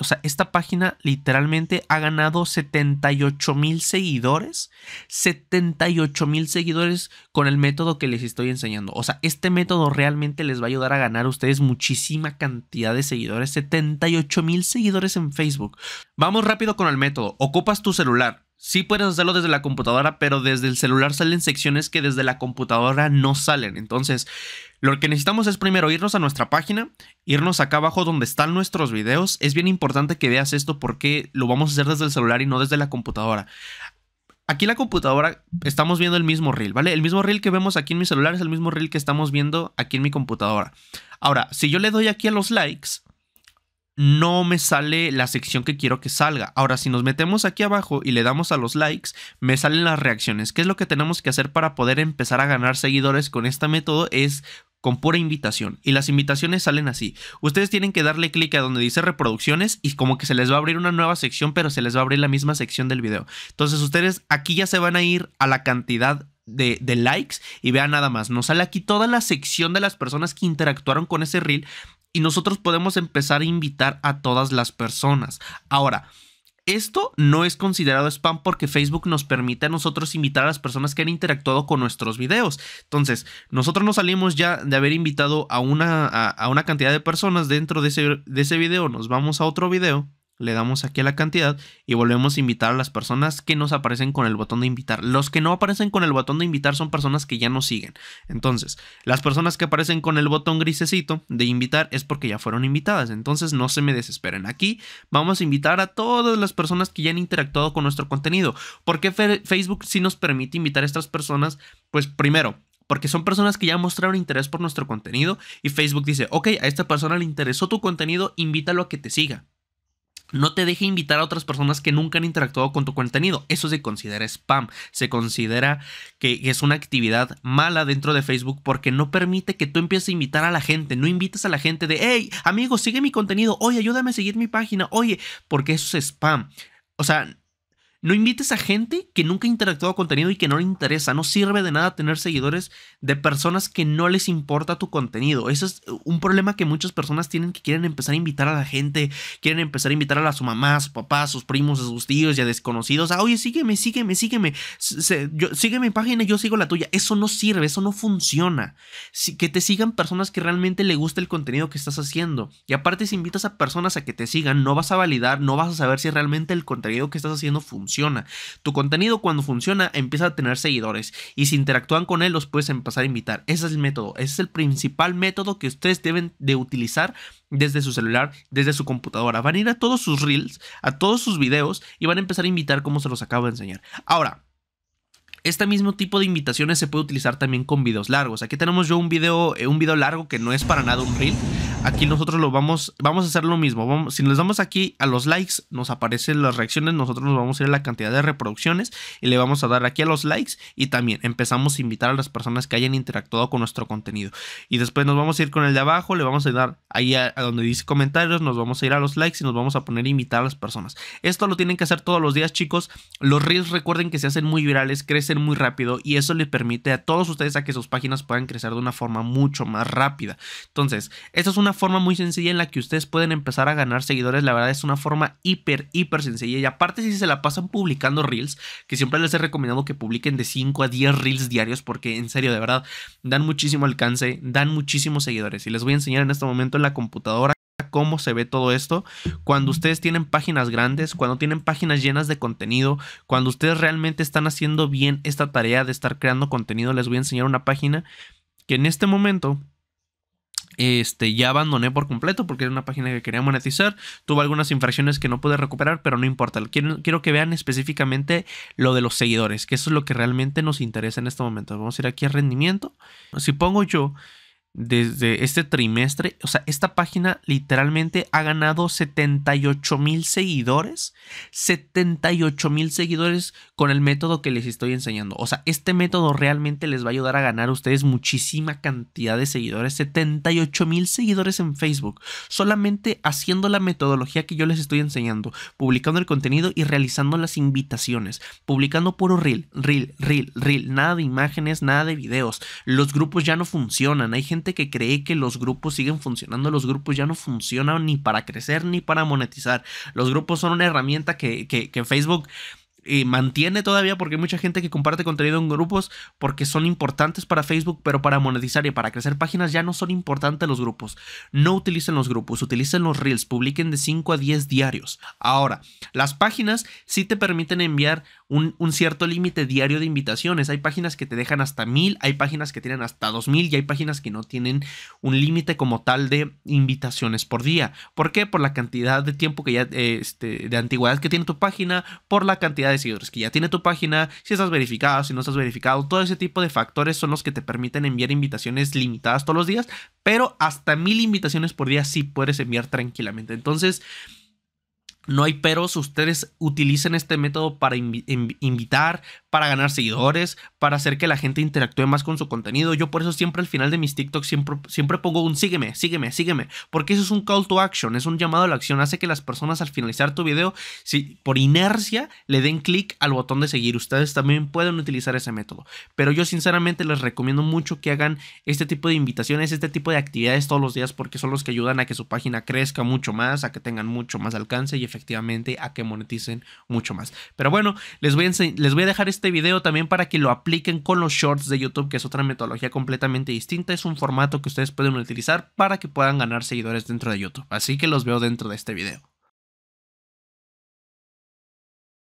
o sea, esta página literalmente ha ganado 78 mil seguidores. 78 mil seguidores con el método que les estoy enseñando. O sea, este método realmente les va a ayudar a ganar a ustedes muchísima cantidad de seguidores. 78 mil seguidores en Facebook. Vamos rápido con el método. Ocupas tu celular sí puedes hacerlo desde la computadora, pero desde el celular salen secciones que desde la computadora no salen. Entonces, lo que necesitamos es primero irnos a nuestra página, irnos acá abajo donde están nuestros videos. Es bien importante que veas esto porque lo vamos a hacer desde el celular y no desde la computadora. Aquí en la computadora estamos viendo el mismo reel, ¿vale? El mismo reel que vemos aquí en mi celular es el mismo reel que estamos viendo aquí en mi computadora. Ahora, si yo le doy aquí a los likes, no me sale la sección que quiero que salga. Ahora, si nos metemos aquí abajo y le damos a los likes, me salen las reacciones. ¿Qué es lo que tenemos que hacer para poder empezar a ganar seguidores con este método? Es con pura invitación. Y las invitaciones salen así. Ustedes tienen que darle clic a donde dice reproducciones y como que se les va a abrir una nueva sección, pero se les va a abrir la misma sección del video. Entonces ustedes aquí ya se van a ir a la cantidad de, de, likes y vean nada más. Nos sale aquí toda la sección de las personas que interactuaron con ese reel y nosotros podemos empezar a invitar a todas las personas. Ahora, esto no es considerado spam porque Facebook nos permite a nosotros invitar a las personas que han interactuado con nuestros videos. Entonces, nosotros no salimos ya de haber invitado a una, una cantidad de personas dentro de ese, de ese video, nos vamos a otro video le damos aquí a la cantidad y volvemos a invitar a las personas que nos aparecen con el botón de invitar. Los que no aparecen con el botón de invitar son personas que ya nos siguen. Entonces, las personas que aparecen con el botón grisecito de invitar es porque ya fueron invitadas. Entonces, no se me desesperen. Aquí vamos a invitar a todas las personas que ya han interactuado con nuestro contenido. ¿Por qué Facebook sí nos permite invitar a estas personas? Pues primero, porque son personas que ya mostraron interés por nuestro contenido y Facebook dice, ok, a esta persona le interesó tu contenido, invítalo a que te siga no te deje invitar a otras personas que nunca han interactuado con tu contenido. Eso se considera spam. Se considera que es una actividad mala dentro de Facebook porque no permite que tú empieces a invitar a la gente. No invites a la gente de, hey, amigo, sigue mi contenido. Oye, ayúdame a seguir mi página. Oye, porque eso es spam. O sea, no invites a gente que nunca ha interactuado con contenido y que no le interesa. No sirve de nada tener seguidores de personas que no les importa tu contenido. Ese es un problema que muchas personas tienen que quieren empezar a invitar a la gente, quieren empezar a invitar a, sus mamás, su papá, sus primos, a sus tíos y a desconocidos. Ah, oye, sígueme, sígueme, sígueme. yo, sígueme mi página, yo sigo la tuya. Eso no sirve, eso no funciona. que te sigan personas que realmente le gusta el contenido que estás haciendo. Y aparte, si invitas a personas a que te sigan, no vas a validar, no vas a saber si realmente el contenido que estás haciendo funciona funciona. Tu contenido cuando funciona empieza a tener seguidores y si interactúan con él los puedes empezar a invitar. Ese es el método, ese es el principal método que ustedes deben de utilizar desde su celular, desde su computadora. Van a ir a todos sus reels, a todos sus videos y van a empezar a invitar como se los acabo de enseñar. Ahora, este mismo tipo de invitaciones se puede utilizar también con videos largos. Aquí tenemos yo un video, eh, un video largo que no es para nada un reel. Aquí nosotros lo vamos, vamos a hacer lo mismo. si nos damos aquí a los likes, nos aparecen las reacciones. Nosotros nos vamos a ir a la cantidad de reproducciones y le vamos a dar aquí a los likes y también empezamos a invitar a las personas que hayan interactuado con nuestro contenido. Y después nos vamos a ir con el de abajo, le vamos a dar ahí a, a donde dice comentarios, nos vamos a ir a los likes y nos vamos a poner a invitar a las personas. Esto lo tienen que hacer todos los días, chicos. Los reels recuerden que se hacen muy virales, crecen ser muy rápido y eso le permite a todos ustedes a que sus páginas puedan crecer de una forma mucho más rápida. Entonces, esta es una forma muy sencilla en la que ustedes pueden empezar a ganar seguidores. La verdad es una forma hiper, hiper sencilla. Y aparte si se la pasan publicando reels, que siempre les he recomendado que publiquen de 5 a 10 reels diarios porque en serio, de verdad, dan muchísimo alcance, dan muchísimos seguidores. Y les voy a enseñar en este momento en la computadora cómo se ve todo esto, cuando ustedes tienen páginas grandes, cuando tienen páginas llenas de contenido, cuando ustedes realmente están haciendo bien esta tarea de estar creando contenido, les voy a enseñar una página que en este momento este, ya abandoné por completo porque era una página que quería monetizar. Tuvo algunas infracciones que no pude recuperar, pero no importa. Quiero, quiero, que vean específicamente lo de los seguidores, que eso es lo que realmente nos interesa en este momento. Vamos a ir aquí a rendimiento. Si pongo yo desde este trimestre. O sea, esta página literalmente ha ganado 78 mil seguidores. 78 mil seguidores con el método que les estoy enseñando. O sea, este método realmente les va a ayudar a ganar a ustedes muchísima cantidad de seguidores. 78 mil seguidores en Facebook. Solamente haciendo la metodología que yo les estoy enseñando. Publicando el contenido y realizando las invitaciones. Publicando puro reel, reel, reel, reel. Nada de imágenes, nada de videos. Los grupos ya no funcionan. Hay gente que cree que los grupos siguen funcionando, los grupos ya no funcionan ni para crecer ni para monetizar. Los grupos son una herramienta que, que, que Facebook mantiene todavía porque hay mucha gente que comparte contenido en grupos porque son importantes para Facebook, pero para monetizar y para crecer páginas ya no son importantes los grupos. No utilicen los grupos, utilicen los reels, publiquen de 5 a 10 diarios. Ahora, las páginas sí te permiten enviar un, cierto límite diario de invitaciones. Hay páginas que te dejan hasta 1000, hay páginas que tienen hasta 2000 y hay páginas que no tienen un límite como tal de invitaciones por día. ¿Por qué? Por la cantidad de tiempo que ya, eh, este, de antigüedad que tiene tu página, por la cantidad de seguidores que ya tiene tu página, si estás verificado, si no estás verificado, todo ese tipo de factores son los que te permiten enviar invitaciones limitadas todos los días, pero hasta mil invitaciones por día sí puedes enviar tranquilamente. Entonces, no hay peros, ustedes utilicen este método para invitar, para ganar seguidores, para hacer que la gente interactúe más con su contenido. Yo por eso siempre al final de mis TikToks siempre, siempre pongo un sígueme, sígueme, sígueme, porque eso es un call to action, es un llamado a la acción, hace que las personas al finalizar tu video, si por inercia le den clic al botón de seguir. Ustedes también pueden utilizar ese método, pero yo sinceramente les recomiendo mucho que hagan este tipo de invitaciones, este tipo de actividades todos los días porque son los que ayudan a que su página crezca mucho más, a que tengan mucho más alcance y efectividad efectivamente a que moneticen mucho más. Pero bueno, les voy a, les voy a dejar este video también para que lo apliquen con los shorts de YouTube, que es otra metodología completamente distinta. Es un formato que ustedes pueden utilizar para que puedan ganar seguidores dentro de YouTube. Así que los veo dentro de este video.